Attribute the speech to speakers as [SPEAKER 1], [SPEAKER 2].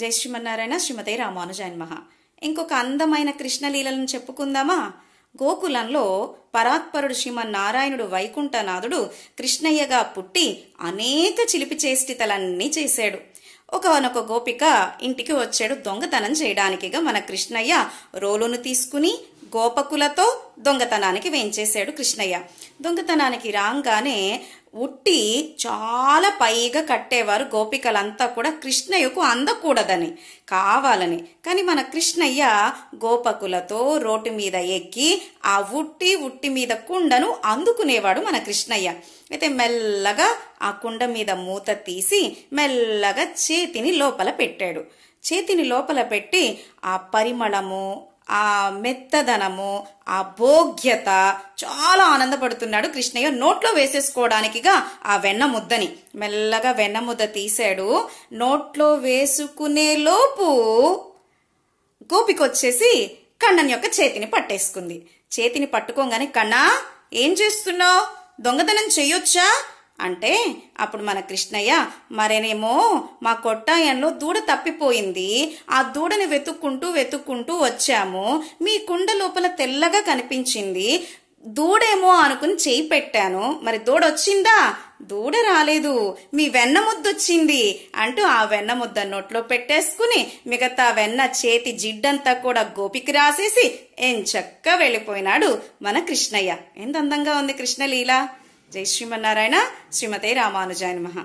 [SPEAKER 1] జై శ్రీమన్నారాయణ శ్రీమతి రామానుజాయన్ ఇంకొక అందమైన కృష్ణలీలను చెప్పుకుందామా గోకులంలో పరాత్పరుడు శ్రీమన్నారాయణుడు వైకుంఠనాథుడు కృష్ణయ్యగా పుట్టి అనేక చిలిపి చేష్టితలన్నీ చేశాడు ఒకనొక గోపిక ఇంటికి వచ్చాడు దొంగతనం చేయడానికిగా మన కృష్ణయ్య రోలును తీసుకుని గోపకులతో దొంగతనానికి వేయించేశాడు కృష్ణయ్య దొంగతనానికి రాగానే ఉట్టి చాలా పైగా కట్టేవారు గోపికలంతా కూడా కృష్ణయ్యకు అందకూడదని కావాలని కానీ మన కృష్ణయ్య గోపకులతో రోడ్డు మీద ఎక్కి ఆ ఉట్టి ఉట్టి మీద కుండను అందుకునేవాడు మన కృష్ణయ్య అయితే మెల్లగా ఆ కుండ మీద మూత తీసి మెల్లగా చేతిని లోపల పెట్టాడు చేతిని లోపల పెట్టి ఆ పరిమళము ఆ మెత్తదనము ఆ భోగ్యత చాలా ఆనందపడుతున్నాడు కృష్ణయ్య నోట్లో వేసేసుకోవడానికిగా ఆ వెన్న ముద్దని మెల్లగా వెన్న ముద్ద తీశాడు నోట్లో వేసుకునేలోపు గోపికొచ్చేసి కన్నన్ యొక్క చేతిని పట్టేసుకుంది చేతిని పట్టుకోగానే కన్నా ఏం చేస్తున్నావు దొంగతనం చేయొచ్చా అంటే అప్పుడు మన కృష్ణయ్య మరేనేమో మా కొట్టాయంలో దూడ తప్పిపోయింది ఆ దూడని వెతుక్కుంటూ వెతుక్కుంటూ వచ్చాము మీ కుండ లోపల తెల్లగా కనిపించింది దూడేమో అనుకుని చేయి పెట్టాను మరి దూడొచ్చిందా దూడ రాలేదు మీ వెన్న ముద్దొచ్చింది అంటూ ఆ వెన్న ముద్ద నోట్లో పెట్టేసుకుని మిగతా వెన్న చేతి జిడ్డంతా కూడా గోపికి రాసేసి ఎంచక్క వెళ్ళిపోయినాడు మన కృష్ణయ్య ఎంత అందంగా ఉంది కృష్ణలీల జై శ్రీమన్నారాయణ శ్రీమతే రామానుజాయ నమః